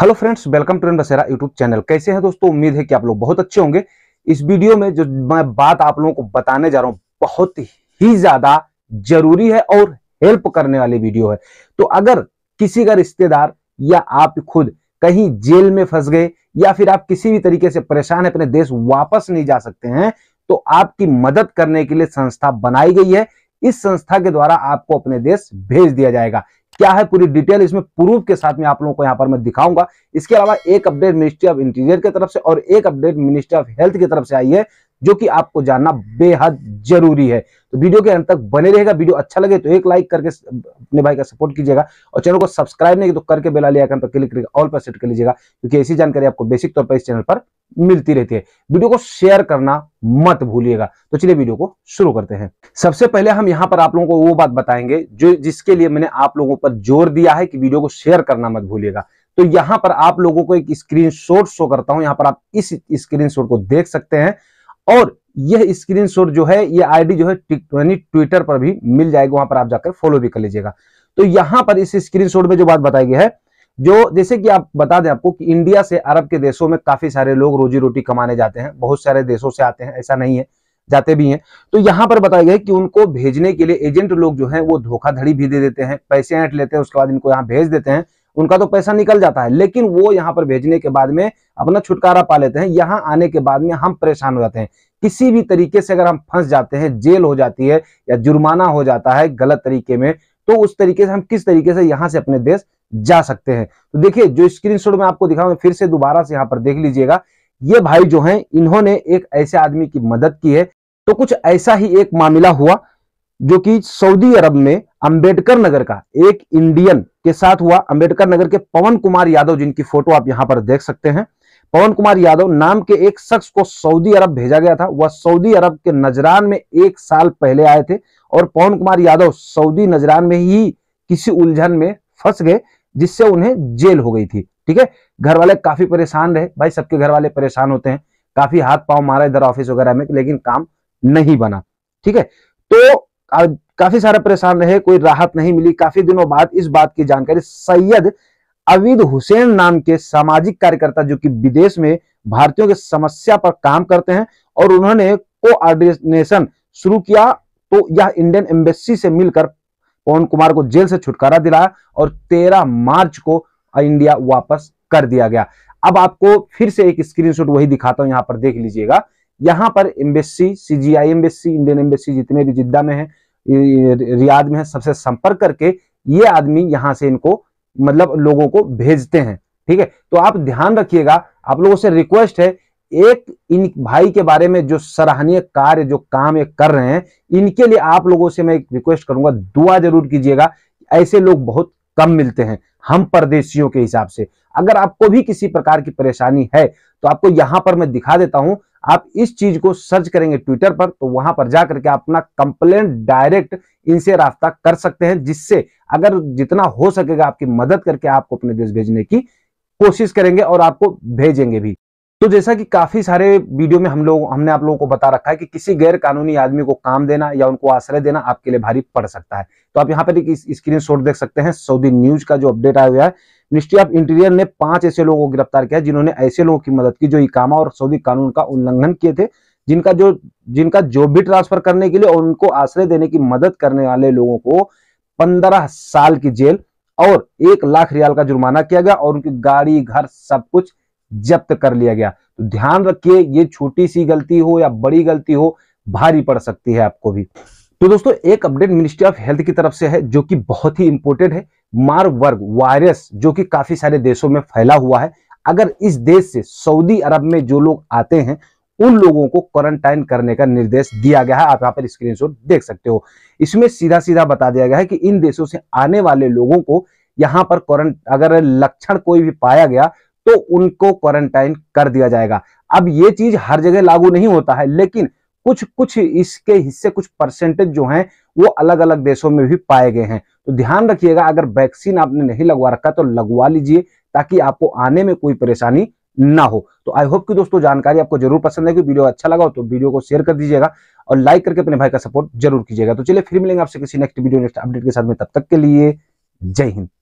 hello friends welcome to एन Basera YouTube channel कैसे हैं दोस्तों उम्मीद है कि आप लोग बहुत अच्छे होंगे इस वीडियो में जो मैं बात आप लोगों को बताने जा रहा हूं बहुत ही ज्यादा जरूरी है और हेल्प करने वाली वीडियो है तो अगर किसी का रिश्तेदार या आप खुद कहीं जेल में फंस गए या फिर आप किसी भी तरीके से परेशान है अपने देश वापस नहीं जा सकते हैं तो आपकी मदद करने के लिए संस्था बनाई गई है इस संस्था के द्वारा आपको अपने देश भेज दिया जाएगा क्या है पूरी डिटेल इसमें प्रूफ के साथ में आप लोगों को यहाँ पर मैं दिखाऊंगा इसके अलावा एक अपडेट मिनिस्ट्री ऑफ इंटीरियर की तरफ से और एक अपडेट मिनिस्ट्री ऑफ हेल्थ की तरफ से आई है जो कि आपको जानना बेहद जरूरी है तो वीडियो के अंत तक बने रहेगा वीडियो अच्छा लगे तो एक लाइक करके अपने भाई का सपोर्ट कीजिएगा और चैनल को सब्सक्राइब नहीं तो करके बेला लिया पर क्लिक करके ऑल पर सेट कर लीजिएगा क्योंकि ऐसी जानकारी आपको बेसिक तौर पर इस चैनल पर मिलती रहती है वीडियो को शेयर करना मत भूलिएगा तो चलिए वीडियो को शुरू करते हैं सबसे पहले हम यहां पर आप लोगों को वो बात बताएंगे जो जिसके लिए मैंने आप लोगों पर जोर दिया है कि वीडियो को शेयर करना मत भूलिएगा तो यहां पर आप लोगों को एक स्क्रीन शो करता हूं यहां पर आप इस स्क्रीन को देख सकते हैं और यह स्क्रीन जो है यह आईडी जो है ट्विटर पर भी मिल जाएगा वहां पर आप जाकर फॉलो भी कर लीजिएगा तो यहां पर इस स्क्रीन में जो बात बताई गई है जो जैसे कि आप बता दें आपको कि इंडिया से अरब के देशों में काफी सारे लोग रोजी रोटी कमाने जाते हैं बहुत सारे देशों से आते हैं ऐसा नहीं है जाते भी हैं तो यहाँ पर बताया गया कि उनको भेजने के लिए एजेंट लोग जो है वो धोखाधड़ी भी दे देते हैं पैसे ऐट लेते हैं उसके बाद इनको यहाँ भेज देते हैं उनका तो पैसा निकल जाता है लेकिन वो यहाँ पर भेजने के बाद में अपना छुटकारा पा लेते हैं यहाँ आने के बाद में हम परेशान हो जाते हैं किसी भी तरीके से अगर हम फंस जाते हैं जेल हो जाती है या जुर्माना हो जाता है गलत तरीके में तो उस तरीके से हम किस तरीके से यहाँ से अपने देश जा सकते हैं तो देखिए जो स्क्रीनशॉट में आपको दिखाऊंगा फिर से दोबारा से यहाँ पर देख लीजिएगा ये भाई जो हैं इन्होंने एक ऐसे आदमी की मदद की है तो कुछ ऐसा ही एक मामला हुआ जो कि सऊदी अरब में अंबेडकर नगर का एक इंडियन के साथ हुआ अंबेडकर नगर के पवन कुमार यादव जिनकी फोटो आप यहां पर देख सकते हैं पवन कुमार यादव नाम के एक शख्स को सऊदी अरब भेजा गया था वह सऊदी अरब के नजरान में एक साल पहले आए थे और पवन कुमार यादव सऊदी नजरान में ही किसी उलझन में फंस गए जिससे उन्हें जेल हो गई थी ठीक है घर वाले काफी परेशान रहे भाई सबके घर वाले परेशान होते हैं काफी हाथ पांव मारा इधर ऑफिस वगैरह में लेकिन काम नहीं बना ठीक है तो काफी सारा परेशान रहे कोई राहत नहीं मिली काफी दिनों बाद इस बात की जानकारी सैयद अविद हुसैन नाम के सामाजिक कार्यकर्ता जो कि विदेश में भारतीयों के समस्या पर काम करते हैं और उन्होंने कोऑर्डिनेशन शुरू किया तो यह इंडियन एम्बेसी से मिलकर पवन कुमार को जेल से छुटकारा दिलाया और तेरह मार्च को इंडिया वापस कर दिया गया अब आपको फिर से एक स्क्रीनशॉट वही दिखाता हूं यहां पर देख लीजिएगा यहां पर embassy CGI embassy Indian embassy जितने भी जिद्दा में है रियाद में है सबसे संपर्क करके ये आदमी यहां से इनको मतलब लोगों को भेजते हैं ठीक है तो आप ध्यान रखिएगा आप लोगों से रिक्वेस्ट है एक इन भाई के बारे में जो सराहनीय कार्य जो काम ये कर रहे हैं इनके लिए आप लोगों से मैं एक रिक्वेस्ट करूंगा दुआ जरूर कीजिएगा ऐसे लोग बहुत कम मिलते हैं हम परदेशियों के हिसाब से अगर आपको भी किसी प्रकार की परेशानी है तो आपको यहां पर मैं दिखा देता हूं आप इस चीज को सर्च करेंगे ट्विटर पर तो वहां पर जाकर के अपना कंप्लेंट डायरेक्ट इनसे रास्ता कर सकते हैं जिससे अगर जितना हो सकेगा आपकी मदद करके आपको अपने देश भेजने की कोशिश करेंगे और आपको भेजेंगे भी तो जैसा कि काफी सारे वीडियो में हम लोग हमने आप लोगों को बता रखा है कि किसी गैर कानूनी आदमी को काम देना या उनको आश्रय देना आपके लिए भारी पड़ सकता है तो आप यहाँ पर एक स्क्रीन शॉट देख सकते हैं सऊदी न्यूज का जो अपडेट आया हुआ है मिनिस्ट्री ऑफ इंटीरियर ने पांच ऐसे लोगों को गिरफ्तार किया जिन्होंने ऐसे लोगों की मदद की जो इकामा और सऊदी कानून का उल्लंघन किए थे जिनका जो जिनका जो भी ट्रांसफर करने के लिए और उनको आश्रय देने की मदद करने वाले लोगों को पंद्रह साल की जेल और एक लाख रियाल का जुर्माना किया गया और उनकी गाड़ी घर सब कुछ जब्त कर लिया गया तो ध्यान रखिए ये छोटी सी गलती हो या बड़ी गलती हो भारी पड़ सकती है आपको भी तो दोस्तों एक अपडेट मिनिस्ट्री ऑफ हेल्थ की तरफ से है जो कि बहुत ही इंपोर्टेंट है मार वर्ग वायरस जो कि काफी सारे देशों में फैला हुआ है अगर इस देश से सऊदी अरब में जो लोग आते हैं उन लोगों को क्वारंटाइन करने का निर्देश दिया गया है आप यहाँ पर स्क्रीनशॉट देख सकते हो इसमें सीधा सीधा बता दिया गया है कि इन देशों से आने वाले लोगों को यहाँ पर क्वारंट अगर लक्षण कोई भी पाया गया तो उनको क्वारंटाइन कर दिया जाएगा अब ये चीज हर जगह लागू नहीं होता है लेकिन कुछ कुछ इसके हिस्से कुछ परसेंटेज जो हैं वो अलग अलग देशों में भी पाए गए हैं तो ध्यान रखिएगा अगर वैक्सीन आपने नहीं लगवा रखा तो लगवा लीजिए ताकि आपको आने में कोई परेशानी ना हो तो आई होप कि दोस्तों जानकारी आपको जरूर पसंद आएगी वीडियो अच्छा लगा हो तो वीडियो को शेयर कर दीजिएगा और लाइक करके अपने भाई का सपोर्ट जरूर कीजिएगा तो चलिए फिर मिलेंगे आपसे किसी नेक्स्ट वीडियो नेक्स्ट अपडेट के साथ में तब तक के लिए जय हिंद